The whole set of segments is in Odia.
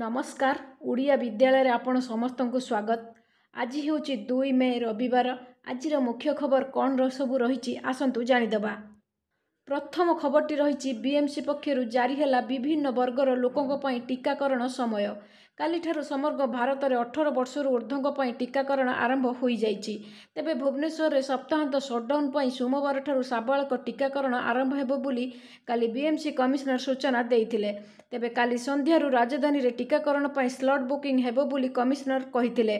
ନମସ୍କାର ଓଡ଼ିଆ ବିଦ୍ୟାଳୟରେ ଆପଣ ସମସ୍ତଙ୍କୁ ସ୍ୱାଗତ ଆଜି ହେଉଛି ଦୁଇ ମେ ରବିବାର ଆଜିର ମୁଖ୍ୟ ଖବର କ'ଣ ସବୁ ରହିଛି ଆସନ୍ତୁ ଜାଣିଦେବା ପ୍ରଥମ ଖବରଟି ରହିଛି ବିଏମ୍ସି ପକ୍ଷରୁ ଜାରି ହେଲା ବିଭିନ୍ନ ବର୍ଗର ଲୋକଙ୍କ ପାଇଁ ଟିକାକରଣ ସମୟ କାଲିଠାରୁ ସମଗ୍ର ଭାରତରେ ଅଠର ବର୍ଷରୁ ଉର୍ଦ୍ଧ୍ୱଙ୍କ ପାଇଁ ଟିକାକରଣ ଆରମ୍ଭ ହୋଇଯାଇଛି ତେବେ ଭୁବନେଶ୍ୱରରେ ସପ୍ତାହାନ୍ତ ସଟ୍ଡାଉନ୍ ପାଇଁ ସୋମବାରଠାରୁ ସାବଳକ ଟିକାକରଣ ଆରମ୍ଭ ହେବ ବୋଲି କାଲି ବିଏମ୍ସି କମିଶନର ସୂଚନା ଦେଇଥିଲେ ତେବେ କାଲି ସନ୍ଧ୍ୟାରୁ ରାଜଧାନୀରେ ଟିକାକରଣ ପାଇଁ ସ୍ଲଟ୍ ବୁକିଂ ହେବ ବୋଲି କମିଶନର କହିଥିଲେ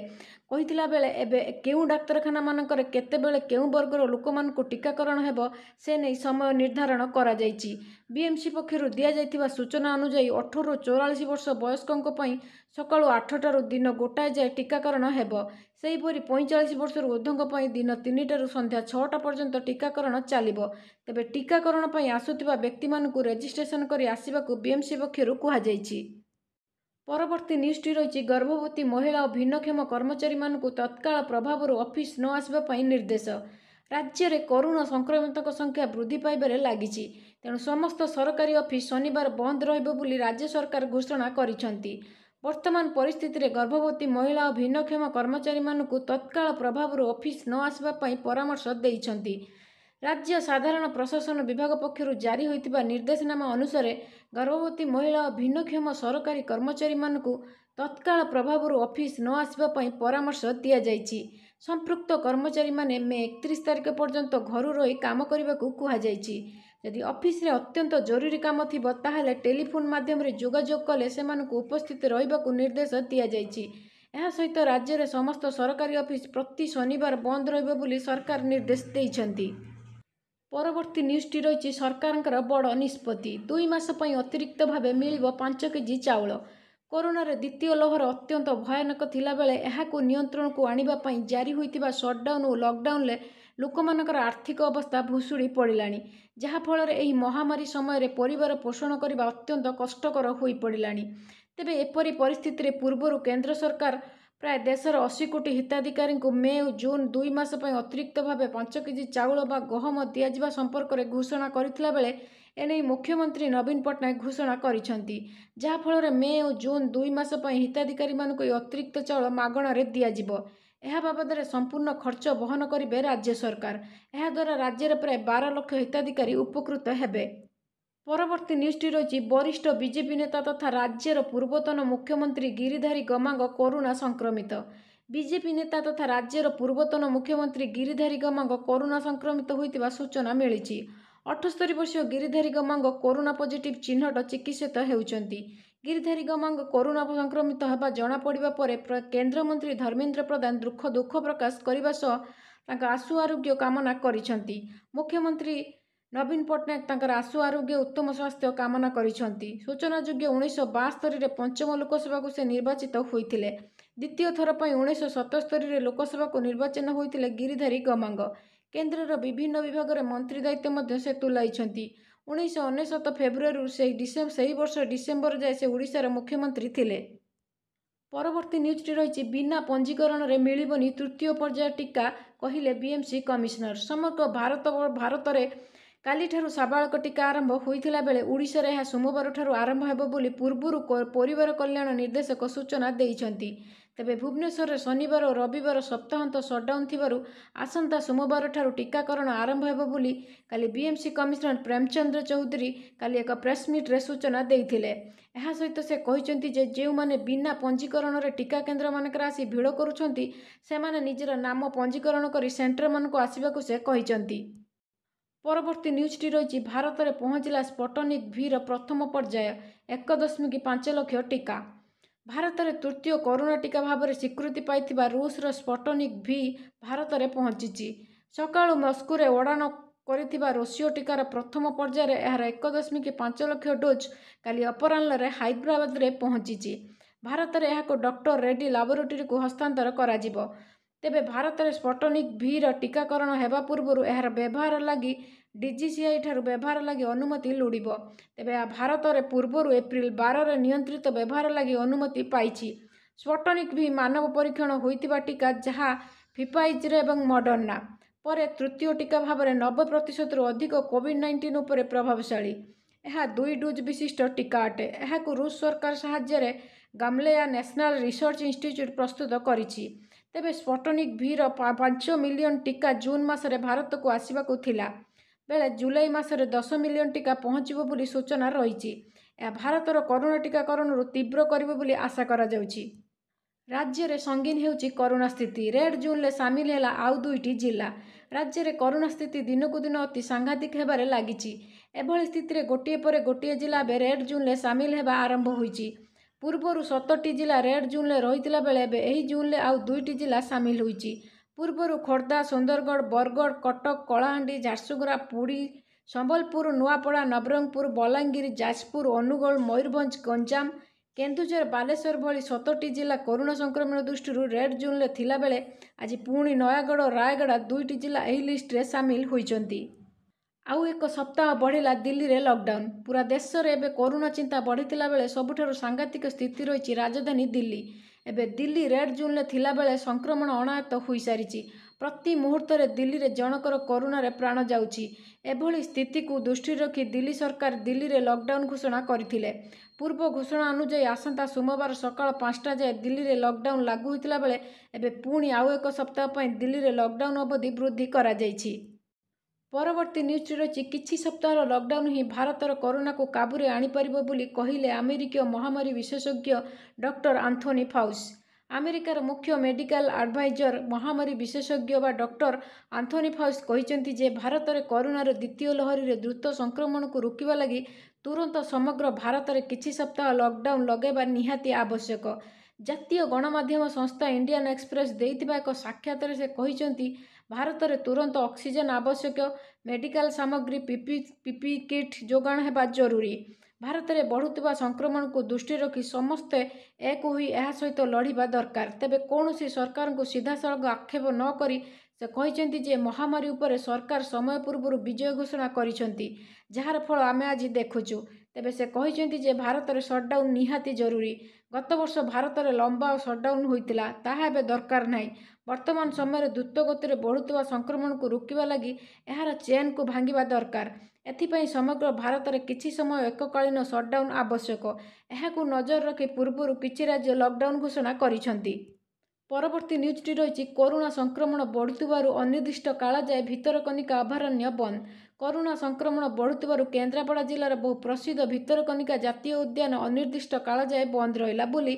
କହିଥିଲା ବେଳେ ଏବେ କେଉଁ ଡାକ୍ତରଖାନା ମାନଙ୍କରେ କେତେବେଳେ କେଉଁ ବର୍ଗର ଲୋକମାନଙ୍କୁ ଟିକାକରଣ ହେବ ସେ ନେଇ ସମୟ ନିର୍ଦ୍ଧାରଣ କରାଯାଇଛି ବିଏମ୍ସି ପକ୍ଷରୁ ଦିଆଯାଇଥିବା ସୂଚନା ଅନୁଯାୟୀ ଅଠରରୁ ଚଉରାଳିଶ ବର୍ଷ ବୟସ୍କଙ୍କ ପାଇଁ ସକାଳୁ ଆଠଟାରୁ ଦିନ ଗୋଟାଏ ଯାଏ ଟିକାକରଣ ହେବ ସେହିପରି ପଇଁଚାଳିଶ ବର୍ଷରୁ ଉର୍ଦ୍ଧ୍ୱଙ୍କ ପାଇଁ ଦିନ ତିନିଟାରୁ ସନ୍ଧ୍ୟା ଛଅଟା ପର୍ଯ୍ୟନ୍ତ ଟିକାକରଣ ଚାଲିବ ତେବେ ଟିକାକରଣ ପାଇଁ ଆସୁଥିବା ବ୍ୟକ୍ତିମାନଙ୍କୁ ରେଜିଷ୍ଟ୍ରେସନ କରି ଆସିବାକୁ ବିଏମ୍ସି ପକ୍ଷରୁ କୁହାଯାଇଛି ପରବର୍ତ୍ତୀ ନ୍ୟୁଜ୍ଟି ରହିଛି ଗର୍ଭବତୀ ମହିଳା ଓ ଭିନ୍ନକ୍ଷମ କର୍ମଚାରୀମାନଙ୍କୁ ତତ୍କାଳ ପ୍ରଭାବରୁ ଅଫିସ୍ ନ ଆସିବା ପାଇଁ ନିର୍ଦ୍ଦେଶ ରାଜ୍ୟରେ କରୋନା ସଂକ୍ରମିତଙ୍କ ସଂଖ୍ୟା ବୃଦ୍ଧି ପାଇବାରେ ଲାଗିଛି ତେଣୁ ସମସ୍ତ ସରକାରୀ ଅଫିସ୍ ଶନିବାର ବନ୍ଦ ରହିବ ବୋଲି ରାଜ୍ୟ ସରକାର ଘୋଷଣା କରିଛନ୍ତି ବର୍ତ୍ତମାନ ପରିସ୍ଥିତିରେ ଗର୍ଭବତୀ ମହିଳା ଓ ଭିନ୍ନକ୍ଷମ କର୍ମଚାରୀମାନଙ୍କୁ ତତ୍କାଳ ପ୍ରଭାବରୁ ଅଫିସ୍ ନ ଆସିବା ପାଇଁ ପରାମର୍ଶ ଦେଇଛନ୍ତି ରାଜ୍ୟ ସାଧାରଣ ପ୍ରଶାସନ ବିଭାଗ ପକ୍ଷରୁ ଜାରି ହୋଇଥିବା ନିର୍ଦ୍ଦେଶନାମା ଅନୁସାରେ ଗର୍ଭବତୀ ମହିଳା ଓ ଭିନ୍ନକ୍ଷମ ସରକାରୀ କର୍ମଚାରୀମାନଙ୍କୁ ତତ୍କାଳ ପ୍ରଭାବରୁ ଅଫିସ୍ ନ ଆସିବା ପାଇଁ ପରାମର୍ଶ ଦିଆଯାଇଛି ସମ୍ପୃକ୍ତ କର୍ମଚାରୀମାନେ ମେ ଏକତିରିଶ ତାରିଖ ପର୍ଯ୍ୟନ୍ତ ଘରୁ ରହି କାମ କରିବାକୁ କୁହାଯାଇଛି ଯଦି ଅଫିସରେ ଅତ୍ୟନ୍ତ ଜରୁରୀ କାମ ଥିବ ତାହେଲେ ଟେଲିଫୋନ୍ ମାଧ୍ୟମରେ ଯୋଗାଯୋଗ କଲେ ସେମାନଙ୍କୁ ଉପସ୍ଥିତ ରହିବାକୁ ନିର୍ଦ୍ଦେଶ ଦିଆଯାଇଛି ଏହା ସହିତ ରାଜ୍ୟରେ ସମସ୍ତ ସରକାରୀ ଅଫିସ୍ ପ୍ରତି ଶନିବାର ବନ୍ଦ ରହିବ ବୋଲି ସରକାର ନିର୍ଦ୍ଦେଶ ଦେଇଛନ୍ତି ପରବର୍ତ୍ତୀ ନ୍ୟୁଜ୍ଟି ରହିଛି ସରକାରଙ୍କର ବଡ଼ ନିଷ୍ପତ୍ତି ଦୁଇ ମାସ ପାଇଁ ଅତିରିକ୍ତ ଭାବେ ମିଳିବ ପାଞ୍ଚ କେଜି ଚାଉଳ କରୋନାର ଦ୍ୱିତୀୟ ଲହର ଅତ୍ୟନ୍ତ ଭୟାନକ ଥିଲାବେଳେ ଏହାକୁ ନିୟନ୍ତ୍ରଣକୁ ଆଣିବା ପାଇଁ ଜାରି ହୋଇଥିବା ସଟ୍ଡାଉନ୍ ଓ ଲକ୍ଡାଉନ୍ରେ ଲୋକମାନଙ୍କର ଆର୍ଥିକ ଅବସ୍ଥା ଭୁଶୁଡ଼ି ପଡ଼ିଲାଣି ଯାହାଫଳରେ ଏହି ମହାମାରୀ ସମୟରେ ପରିବାର ପୋଷଣ କରିବା ଅତ୍ୟନ୍ତ କଷ୍ଟକର ହୋଇପଡ଼ିଲାଣି ତେବେ ଏପରି ପରିସ୍ଥିତିରେ ପୂର୍ବରୁ କେନ୍ଦ୍ର ସରକାର ପ୍ରାୟ ଦେଶର ଅଶୀ କୋଟି ହିତାଧିକାରୀଙ୍କୁ ମେ ଓ ଜୁନ୍ ଦୁଇ ମାସ ପାଇଁ ଅତିରିକ୍ତ ଭାବେ ପାଞ୍ଚ କେଜି ଚାଉଳ ବା ଗହମ ଦିଆଯିବା ସମ୍ପର୍କରେ ଘୋଷଣା କରିଥିଲା ବେଳେ ଏନେଇ ମୁଖ୍ୟମନ୍ତ୍ରୀ ନବୀନ ପଟ୍ଟନାୟକ ଘୋଷଣା କରିଛନ୍ତି ଯାହାଫଳରେ ମେ ଓ ଜୁନ୍ ଦୁଇ ମାସ ପାଇଁ ହିତାଧିକାରୀମାନଙ୍କୁ ଏହି ଅତିରିକ୍ତ ଚାଉଳ ମାଗଣାରେ ଦିଆଯିବ ଏହା ବାବଦରେ ସମ୍ପୂର୍ଣ୍ଣ ଖର୍ଚ୍ଚ ବହନ କରିବେ ରାଜ୍ୟ ସରକାର ଏହାଦ୍ୱାରା ରାଜ୍ୟରେ ପ୍ରାୟ ବାର ଲକ୍ଷ ହିତାଧିକାରୀ ଉପକୃତ ହେବେ ପରବର୍ତ୍ତୀ ନ୍ୟୁଜ୍ଟି ରହିଛି ବରିଷ୍ଠ ବିଜେପି ନେତା ତଥା ରାଜ୍ୟର ପୂର୍ବତନ ମୁଖ୍ୟମନ୍ତ୍ରୀ ଗିରିଧାରୀ ଗମାଙ୍ଗ କରୋନା ସଂକ୍ରମିତ ବିଜେପି ନେତା ତଥା ରାଜ୍ୟର ପୂର୍ବତନ ମୁଖ୍ୟମନ୍ତ୍ରୀ ଗିରିଧାରୀ ଗମାଙ୍ଗ କରୋନା ସଂକ୍ରମିତ ହୋଇଥିବା ସୂଚନା ମିଳିଛି ଅଠସ୍ତରୀ ବର୍ଷୀୟ ଗିରିଧାରୀ ଗମାଙ୍ଗ କରୋନା ପଜିଟିଭ୍ ଚିହ୍ନଟ ଚିକିତ୍ସିତ ହେଉଛନ୍ତି ଗିରିଧାରୀ ଗମାଙ୍ଗ କରୋନା ସଂକ୍ରମିତ ହେବା ଜଣାପଡ଼ିବା ପରେ କେନ୍ଦ୍ରମନ୍ତ୍ରୀ ଧର୍ମେନ୍ଦ୍ର ପ୍ରଧାନ ଦୁଃଖ ଦୁଃଖ ପ୍ରକାଶ କରିବା ସହ ତାଙ୍କ ଆଶୁ ଆରୋଗ୍ୟ କାମନା କରିଛନ୍ତି ମୁଖ୍ୟମନ୍ତ୍ରୀ ନବୀନ ପଟ୍ଟନାୟକ ତାଙ୍କର ଆଶୁ ଆରୋଗ୍ୟ ଉତ୍ତମ ସ୍ୱାସ୍ଥ୍ୟ କାମନା କରିଛନ୍ତି ସୂଚନାଯୋଗ୍ୟ ଉଣେଇଶହ ବାସ୍ତରୀରେ ପଞ୍ଚମ ଲୋକସଭାକୁ ସେ ନିର୍ବାଚିତ ହୋଇଥିଲେ ଦ୍ୱିତୀୟ ଥର ପାଇଁ ଉଣେଇଶହ ସତସ୍ତରୀରେ ଲୋକସଭାକୁ ନିର୍ବାଚନ ହୋଇଥିଲେ ଗିରିଧାରୀ ଗମାଙ୍ଗ କେନ୍ଦ୍ରର ବିଭିନ୍ନ ବିଭାଗରେ ମନ୍ତ୍ରୀ ଦାୟିତ୍ୱ ମଧ୍ୟ ସେ ତୁଲାଇଛନ୍ତି ଉଣେଇଶହ ଅନେଶତ ଫେବୃଆରୀରୁ ସେହି ଡିସେମ୍ବର ସେହି ବର୍ଷ ଡିସେମ୍ବର ଯାଏ ସେ ଓଡ଼ିଶାର ମୁଖ୍ୟମନ୍ତ୍ରୀ ଥିଲେ ପରବର୍ତ୍ତୀ ନ୍ୟୁଜ୍ଟି ରହିଛି ବିନା ପଞ୍ଜୀକରଣରେ ମିଳିବନି ତୃତୀୟ ପର୍ଯ୍ୟାୟ ଟିକା କହିଲେ ବିଏମ୍ସି କମିଶନର୍ ସମଗ୍ର ଭାରତ ଭାରତରେ କାଲିଠାରୁ ସାବାଳକ ଟିକା ଆରମ୍ଭ ହୋଇଥିଲା ବେଳେ ଓଡ଼ିଶାରେ ଏହା ସୋମବାରଠାରୁ ଆରମ୍ଭ ହେବ ବୋଲି ପୂର୍ବରୁ ପରିବାର କଲ୍ୟାଣ ନିର୍ଦ୍ଦେଶକ ସୂଚନା ଦେଇଛନ୍ତି ତେବେ ଭୁବନେଶ୍ୱରରେ ଶନିବାର ଓ ରବିବାର ସପ୍ତାହନ୍ତ ସଟ୍ଡାଉନ୍ ଥିବାରୁ ଆସନ୍ତା ସୋମବାରଠାରୁ ଟିକାକରଣ ଆରମ୍ଭ ହେବ ବୋଲି କାଲି ବିଏମ୍ସି କମିଶନର ପ୍ରେମଚନ୍ଦ୍ର ଚୌଧୁରୀ କାଲି ଏକ ପ୍ରେସ୍ମିଟ୍ରେ ସୂଚନା ଦେଇଥିଲେ ଏହା ସହିତ ସେ କହିଛନ୍ତି ଯେ ଯେଉଁମାନେ ବିନା ପଞ୍ଜୀକରଣରେ ଟିକା କେନ୍ଦ୍ରମାନଙ୍କରେ ଆସି ଭିଡ଼ କରୁଛନ୍ତି ସେମାନେ ନିଜର ନାମ ପଞ୍ଜୀକରଣ କରି ସେଣ୍ଟରମାନଙ୍କୁ ଆସିବାକୁ ସେ କହିଛନ୍ତି ପରବର୍ତ୍ତୀ ନ୍ୟୁଜ୍ଟି ରହିଛି ଭାରତରେ ପହଞ୍ଚିଲା ସ୍ପଟନିକ୍ ଭିର ପ୍ରଥମ ପର୍ଯ୍ୟାୟ ଏକ ଦଶମିକ ପାଞ୍ଚ ଲକ୍ଷ ଟିକା ଭାରତରେ ତୃତୀୟ କରୋନା ଟିକା ଭାବରେ ସ୍ୱୀକୃତି ପାଇଥିବା ରୁଷର ସ୍ପଟନିକ୍ ଭି ଭାରତରେ ପହଞ୍ଚିଛି ସକାଳୁ ମସ୍କୋରେ ଓଡ଼ାଣ କରିଥିବା ରୋଷିଓ ଟିକାର ପ୍ରଥମ ପର୍ଯ୍ୟାୟରେ ଏହାର ଏକ ଦଶମିକ ପାଞ୍ଚ ଲକ୍ଷ ଡୋଜ୍ କାଲି ଅପରାହ୍ନରେ ହାଇଦ୍ରାବାଦରେ ପହଞ୍ଚିଛି ଭାରତରେ ଏହାକୁ ଡକ୍ଟର ରେଡ୍ଡି ଲାବୋରେଟୋରୀକୁ ହସ୍ତାନ୍ତର କରାଯିବ ତେବେ ଭାରତରେ ସ୍ପଟନିକ୍ ଭିର ଟିକାକରଣ ହେବା ପୂର୍ବରୁ ଏହାର ବ୍ୟବହାର ଲାଗି ଡିଜିସିଆଇ ଠାରୁ ବ୍ୟବହାର ଲାଗି ଅନୁମତି ଲୋଡ଼ିବ ତେବେ ଏହା ଭାରତରେ ପୂର୍ବରୁ ଏପ୍ରିଲ ବାରରେ ନିୟନ୍ତ୍ରିତ ବ୍ୟବହାର ଲାଗି ଅନୁମତି ପାଇଛି ସ୍ପଟନିକ୍ ଭି ମାନବ ପରୀକ୍ଷଣ ହୋଇଥିବା ଟିକା ଯାହା ଫିପାଇଜରେ ଏବଂ ମଡର୍ଣ୍ଣା ପରେ ତୃତୀୟ ଟିକା ଭାବରେ ନବେ ପ୍ରତିଶତରୁ ଅଧିକ କୋଭିଡ୍ ନାଇଣ୍ଟିନ୍ ଉପରେ ପ୍ରଭାବଶାଳୀ ଏହା ଦୁଇ ଡୋଜ୍ ବିଶିଷ୍ଟ ଟିକା ଅଟେ ଏହାକୁ ରୁଷ ସରକାର ସାହାଯ୍ୟରେ ଗାମ୍ଲେୟା ନ୍ୟାସନାଲ୍ ରିସର୍ଚ୍ଚ ଇନଷ୍ଟିଚ୍ୟୁଟ୍ ପ୍ରସ୍ତୁତ କରିଛି ତେବେ ସ୍ପଟନିକ୍ ଭିର ପାଞ୍ଚ ମିଲିୟନ ଟିକା ଜୁନ୍ ମାସରେ ଭାରତକୁ ଆସିବାକୁ ଥିଲା ବେଳେ ଜୁଲାଇ ମାସରେ ଦଶ ମିଲିୟନ ଟିକା ପହଞ୍ଚିବ ବୋଲି ସୂଚନା ରହିଛି ଏହା ଭାରତର କରୋନା ଟିକାକରଣରୁ ତୀବ୍ର କରିବ ବୋଲି ଆଶା କରାଯାଉଛି ରାଜ୍ୟରେ ସଙ୍ଗୀନ ହେଉଛି କରୋନା ସ୍ଥିତି ରେଡ୍ ଜୋନ୍ରେ ସାମିଲ ହେଲା ଆଉ ଦୁଇଟି ଜିଲ୍ଲା ରାଜ୍ୟରେ କରୋନା ସ୍ଥିତି ଦିନକୁ ଦିନ ଅତି ସାଂଘାତିକ ହେବାରେ ଲାଗିଛି ଏଭଳି ସ୍ଥିତିରେ ଗୋଟିଏ ପରେ ଗୋଟିଏ ଜିଲ୍ଲା ଏବେ ରେଡ୍ ଜୋନ୍ରେ ସାମିଲ ହେବା ଆରମ୍ଭ ହୋଇଛି ପୂର୍ବରୁ ସତଟି ଜିଲ୍ଲା ରେଡ୍ ଜୋନ୍ରେ ରହିଥିଲା ବେଳେ ଏବେ ଏହି ଜୋନ୍ରେ ଆଉ ଦୁଇଟି ଜିଲ୍ଲା ସାମିଲ ହୋଇଛି ପୂର୍ବରୁ ଖୋର୍ଦ୍ଧା ସୁନ୍ଦରଗଡ଼ ବରଗଡ଼ କଟକ କଳାହାଣ୍ଡି ଝାରସୁଗୁଡ଼ା ପୁରୀ ସମ୍ବଲପୁର ନୂଆପଡ଼ା ନବରଙ୍ଗପୁର ବଲାଙ୍ଗୀର ଯାଜପୁର ଅନୁଗୁଳ ମୟୂରଭଞ୍ଜ ଗଞ୍ଜାମ କେନ୍ଦୁଝର ବାଲେଶ୍ୱର ଭଳି ସତଟି ଜିଲ୍ଲା କରୋନା ସଂକ୍ରମଣ ଦୃଷ୍ଟିରୁ ରେଡ୍ ଜୋନ୍ରେ ଥିଲାବେଳେ ଆଜି ପୁଣି ନୟାଗଡ଼ ଓ ରାୟଗଡ଼ା ଦୁଇଟି ଜିଲ୍ଲା ଏହି ଲିଷ୍ଟରେ ସାମିଲ ହୋଇଛନ୍ତି ଆଉ ଏକ ସପ୍ତାହ ବଢ଼ିଲା ଦିଲ୍ଲୀରେ ଲକ୍ଡାଉନ୍ ପୁରା ଦେଶରେ ଏବେ କରୋନା ଚିନ୍ତା ବଢ଼ିଥିଲା ବେଳେ ସବୁଠାରୁ ସାଙ୍ଘାତିକ ସ୍ଥିତି ରହିଛି ରାଜଧାନୀ ଦିଲ୍ଲୀ ଏବେ ଦିଲ୍ଲୀ ରେଡ୍ ଜୋନ୍ରେ ଥିଲାବେଳେ ସଂକ୍ରମଣ ଅଣାୟତ ହୋଇସାରିଛି ପ୍ରତି ମୁହୂର୍ତ୍ତରେ ଦିଲ୍ଲୀରେ ଜଣଙ୍କର କରୋନାରେ ପ୍ରାଣ ଯାଉଛି ଏଭଳି ସ୍ଥିତିକୁ ଦୃଷ୍ଟିରେ ରଖି ଦିଲ୍ଲୀ ସରକାର ଦିଲ୍ଲୀରେ ଲକ୍ଡାଉନ୍ ଘୋଷଣା କରିଥିଲେ ପୂର୍ବ ଘୋଷଣା ଅନୁଯାୟୀ ଆସନ୍ତା ସୋମବାର ସକାଳ ପାଞ୍ଚଟା ଯାଏଁ ଦିଲ୍ଲୀରେ ଲକ୍ଡାଉନ୍ ଲାଗୁ ହୋଇଥିଲା ବେଳେ ଏବେ ପୁଣି ଆଉ ଏକ ସପ୍ତାହ ପାଇଁ ଦିଲ୍ଲୀରେ ଲକ୍ଡାଉନ୍ ଅବଧି ବୃଦ୍ଧି କରାଯାଇଛି ପରବର୍ତ୍ତୀ ନ୍ୟୁଜ୍ଟି ରହିଛି କିଛି ସପ୍ତାହର ଲକ୍ଡାଉନ୍ ହିଁ ଭାରତର କରୋନାକୁ କାବୁରେ ଆଣିପାରିବ ବୋଲି କହିଲେ ଆମେରିକୀୟ ମହାମାରୀ ବିଶେଷଜ୍ଞ ଡକ୍ଟର ଆନ୍ଥୋନି ଫାଉସ୍ ଆମେରିକାର ମୁଖ୍ୟ ମେଡିକାଲ ଆଡଭାଇଜର ମହାମାରୀ ବିଶେଷଜ୍ଞ ବା ଡକ୍ଟର ଆନ୍ଥୋନି ଫାଉସ୍ କହିଛନ୍ତି ଯେ ଭାରତରେ କରୋନାର ଦ୍ୱିତୀୟ ଲହରୀରେ ଦ୍ରୁତ ସଂକ୍ରମଣକୁ ରୋକିବା ଲାଗି ତୁରନ୍ତ ସମଗ୍ର ଭାରତରେ କିଛି ସପ୍ତାହ ଲକ୍ଡାଉନ୍ ଲଗାଇବା ନିହାତି ଆବଶ୍ୟକ ଜାତୀୟ ଗଣମାଧ୍ୟମ ସଂସ୍ଥା ଇଣ୍ଡିଆନ୍ ଏକ୍ସପ୍ରେସ୍ ଦେଇଥିବା ଏକ ସାକ୍ଷାତରେ ସେ କହିଛନ୍ତି ଭାରତରେ ତୁରନ୍ତ ଅକ୍ସିଜେନ୍ ଆବଶ୍ୟକ ମେଡ଼ିକାଲ ସାମଗ୍ରୀ ପିପି ପିପି କିଟ୍ ଯୋଗାଣ ହେବା ଜରୁରୀ ଭାରତରେ ବଢ଼ୁଥିବା ସଂକ୍ରମଣକୁ ଦୃଷ୍ଟିରେ ରଖି ସମସ୍ତେ ଏକ ହୋଇ ଏହା ସହିତ ଲଢ଼ିବା ଦରକାର ତେବେ କୌଣସି ସରକାରଙ୍କୁ ସିଧାସଳଖ ଆକ୍ଷେପ ନ କରି ସେ କହିଛନ୍ତି ଯେ ମହାମାରୀ ଉପରେ ସରକାର ସମୟ ପୂର୍ବରୁ ବିଜୟ ଘୋଷଣା କରିଛନ୍ତି ଯାହାର ଫଳ ଆମେ ଆଜି ଦେଖୁଛୁ ତେବେ ସେ କହିଛନ୍ତି ଯେ ଭାରତରେ ସଟ୍ଡାଉନ୍ ନିହାତି ଜରୁରୀ ଗତବର୍ଷ ଭାରତରେ ଲମ୍ବା ଓ ସଟ୍ଡାଉନ୍ ହୋଇଥିଲା ତାହା ଏବେ ଦରକାର ନାହିଁ ବର୍ତ୍ତମାନ ସମୟରେ ଦ୍ରୁତଗତିରେ ବଢ଼ୁଥିବା ସଂକ୍ରମଣକୁ ରୋକିବା ଲାଗି ଏହାର ଚେନ୍କୁ ଭାଙ୍ଗିବା ଦରକାର ଏଥିପାଇଁ ସମଗ୍ର ଭାରତରେ କିଛି ସମୟ ଏକକାଳୀନ ସଟ୍ଡାଉନ୍ ଆବଶ୍ୟକ ଏହାକୁ ନଜର ରଖି ପୂର୍ବରୁ କିଛି ରାଜ୍ୟ ଲକ୍ଡାଉନ୍ ଘୋଷଣା କରିଛନ୍ତି ପରବର୍ତ୍ତୀ ନ୍ୟୁଜ୍ଟି ରହିଛି କରୋନା ସଂକ୍ରମଣ ବଢ଼ୁଥିବାରୁ ଅନିର୍ଦ୍ଦିଷ୍ଟ କାଳ ଯାଏ ଭିତରକନିକା ଅଭୟାରଣ୍ୟ ବନ୍ଦ କରୋନା ସଂକ୍ରମଣ ବଢ଼ୁଥିବାରୁ କେନ୍ଦ୍ରାପଡ଼ା ଜିଲ୍ଲାର ବହୁ ପ୍ରସିଦ୍ଧ ଭିତରକନିକା ଜାତୀୟ ଉଦ୍ୟାନ ଅନିର୍ଦ୍ଦିଷ୍ଟ କାଳ ଯାଏ ବନ୍ଦ ରହିଲା ବୋଲି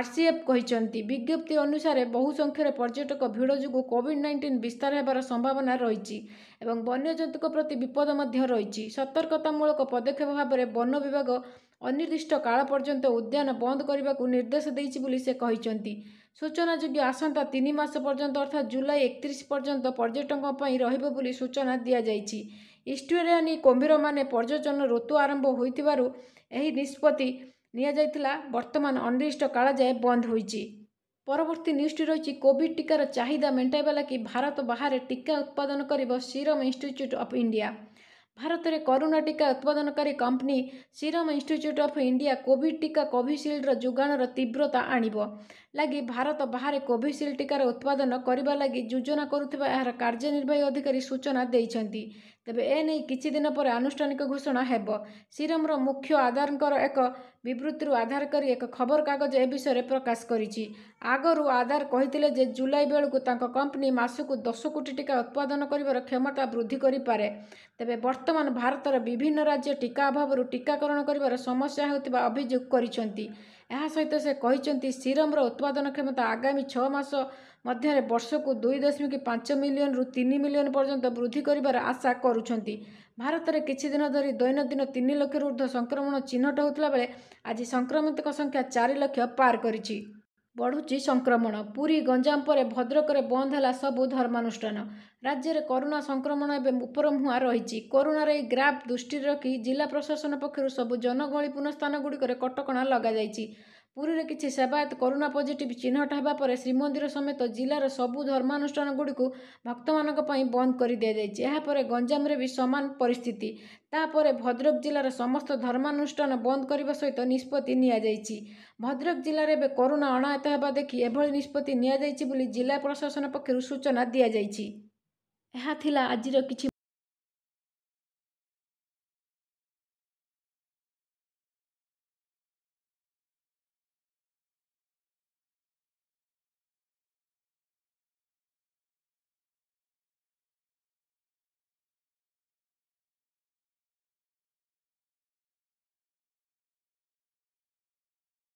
ଆର୍ସିଏଫ୍ କହିଛନ୍ତି ବିଜ୍ଞପ୍ତି ଅନୁସାରେ ବହୁ ସଂଖ୍ୟାରେ ପର୍ଯ୍ୟଟକ ଭିଡ଼ ଯୋଗୁଁ କୋଭିଡ୍ ନାଇଣ୍ଟିନ୍ ବିସ୍ତାର ହେବାର ସମ୍ଭାବନା ରହିଛି ଏବଂ ବନ୍ୟଜନ୍ତୁଙ୍କ ପ୍ରତି ବିପଦ ମଧ୍ୟ ରହିଛି ସତର୍କତାମୂଳକ ପଦକ୍ଷେପ ଭାବରେ ବନ ବିଭାଗ ଅନିର୍ଦ୍ଦିଷ୍ଟ କାଳ ପର୍ଯ୍ୟନ୍ତ ଉଦ୍ୟାନ ବନ୍ଦ କରିବାକୁ ନିର୍ଦ୍ଦେଶ ଦେଇଛି ବୋଲି ସେ କହିଛନ୍ତି ସୂଚନାଯୋଗ୍ୟ ଆସନ୍ତା ତିନି ମାସ ପର୍ଯ୍ୟନ୍ତ ଅର୍ଥାତ୍ ଜୁଲାଇ ଏକତିରିଶ ପର୍ଯ୍ୟନ୍ତ ପର୍ଯ୍ୟଟକଙ୍କ ପାଇଁ ରହିବ ବୋଲି ସୂଚନା ଦିଆଯାଇଛି ଇଷ୍ଟୁରିଆନି କୁମ୍ଭୀରମାନେ ପର୍ଯ୍ୟଟନ ଋତୁ ଆରମ୍ଭ ହୋଇଥିବାରୁ ଏହି ନିଷ୍ପତ୍ତି ନିଆଯାଇଥିଲା ବର୍ତ୍ତମାନ ଅନିର୍ଦ୍ଦିଷ୍ଟ କାଳ ଯାଏ ବନ୍ଦ ହୋଇଛି ପରବର୍ତ୍ତୀ ନ୍ୟୁଜ୍ଟି ରହିଛି କୋଭିଡ୍ ଟିକାର ଚାହିଦା ମେଣ୍ଟାଇବା ଲାଗି ଭାରତ ବାହାରେ ଟିକା ଉତ୍ପାଦନ କରିବ ସିରମ୍ ଇନଷ୍ଟିଚ୍ୟୁଟ୍ ଅଫ୍ ଇଣ୍ଡିଆ ଭାରତରେ କରୋନା ଟିକା ଉତ୍ପାଦନକାରୀ company serum institute of India covid ଟିକା କୋଭିସିଲ୍ଡର ଯୋଗାଣର ତୀବ୍ରତା ଆଣିବ ଲାଗି ଭାରତ ବାହାରେ କୋଭିସିଲ୍ଡ ଟିକାର ଉତ୍ପାଦନ କରିବା ଲାଗି ଯୋଜନା କରୁଥିବା ଏହାର କାର୍ଯ୍ୟନିର୍ବାହୀ ଅଧିକାରୀ ସୂଚନା ଦେଇଛନ୍ତି ତେବେ ଏ ନେଇ କିଛି ଦିନ ପରେ ଆନୁଷ୍ଠାନିକ ଘୋଷଣା ହେବ ସିରମର ମୁଖ୍ୟ ଆଧାରଙ୍କର ଏକ ବିବୃତ୍ତିରୁ ଆଧାର କରି ଏକ ଖବରକାଗଜ ଏ ବିଷୟରେ ପ୍ରକାଶ କରିଛି ଆଗରୁ ଆଧାର କହିଥିଲେ ଯେ ଜୁଲାଇ ବେଳକୁ ତାଙ୍କ କମ୍ପାନୀ ମାସକୁ ଦଶ କୋଟି ଟିକା ଉତ୍ପାଦନ କରିବାର କ୍ଷମତା ବୃଦ୍ଧି କରିପାରେ ତେବେ ବର୍ତ୍ତମାନ ଭାରତର ବିଭିନ୍ନ ରାଜ୍ୟ ଟିକା ଅଭାବରୁ ଟିକାକରଣ କରିବାର ସମସ୍ୟା ହେଉଥିବା ଅଭିଯୋଗ କରିଛନ୍ତି ଏହା ସହିତ ସେ କହିଛନ୍ତି ସିରମର ଉତ୍ପାଦନ କ୍ଷମତା ଆଗାମୀ ଛଅ ମାସ ମଧ୍ୟରେ ବର୍ଷକୁ ଦୁଇ ଦଶମିକ ପାଞ୍ଚ ମିଲିୟନରୁ ତିନି ମିଲିୟନ ପର୍ଯ୍ୟନ୍ତ ବୃଦ୍ଧି କରିବାର ଆଶା କରୁଛନ୍ତି ଭାରତରେ କିଛି ଦିନ ଧରି ଦୈନନ୍ଦିନ ତିନି ଲକ୍ଷରୁ ଉର୍ଦ୍ଧ୍ୱ ସଂକ୍ରମଣ ଚିହ୍ନଟ ହେଉଥିଲା ବେଳେ ଆଜି ସଂକ୍ରମିତଙ୍କ ସଂଖ୍ୟା ଚାରି ଲକ୍ଷ ପାର କରିଛି ବଢ଼ୁଛି ସଂକ୍ରମଣ ପୁରୀ ଗଞ୍ଜାମ ପରେ ଭଦ୍ରକରେ ବନ୍ଦ ହେଲା ସବୁ ଧର୍ମାନୁଷ୍ଠାନ ରାଜ୍ୟରେ କରୋନା ସଂକ୍ରମଣ ଏବେ ଉପର ମୁହାଁ ରହିଛି କରୋନାର ଏହି ଗ୍ରାଫ୍ ଦୃଷ୍ଟିରେ ରଖି ଜିଲ୍ଲା ପ୍ରଶାସନ ପକ୍ଷରୁ ସବୁ ଜନଗହଳିପୂର୍ଣ୍ଣ ସ୍ଥାନଗୁଡ଼ିକରେ କଟକଣା ଲଗାଯାଇଛି ପୁରୀରେ କିଛି ସେବାୟତ କରୋନା ପଜିଟିଭ୍ ଚିହ୍ନଟ ହେବା ପରେ ଶ୍ରୀମନ୍ଦିର ସମେତ ଜିଲ୍ଲାର ସବୁ ଧର୍ମାନୁଷ୍ଠାନଗୁଡ଼ିକୁ ଭକ୍ତମାନଙ୍କ ପାଇଁ ବନ୍ଦ କରି ଦିଆଯାଇଛି ଏହାପରେ ଗଞ୍ଜାମରେ ବି ସମାନ ପରିସ୍ଥିତି ତାପରେ ଭଦ୍ରକ ଜିଲ୍ଲାର ସମସ୍ତ ଧର୍ମାନୁଷ୍ଠାନ ବନ୍ଦ କରିବା ସହିତ ନିଷ୍ପତ୍ତି ନିଆଯାଇଛି ଭଦ୍ରକ ଜିଲ୍ଲାରେ ଏବେ କରୋନା ଅଣାୟତ ହେବା ଦେଖି ଏଭଳି ନିଷ୍ପତ୍ତି ନିଆଯାଇଛି ବୋଲି ଜିଲ୍ଲା ପ୍ରଶାସନ ପକ୍ଷରୁ ସୂଚନା ଦିଆଯାଇଛି ଏହା ଥିଲା ଆଜିର କିଛି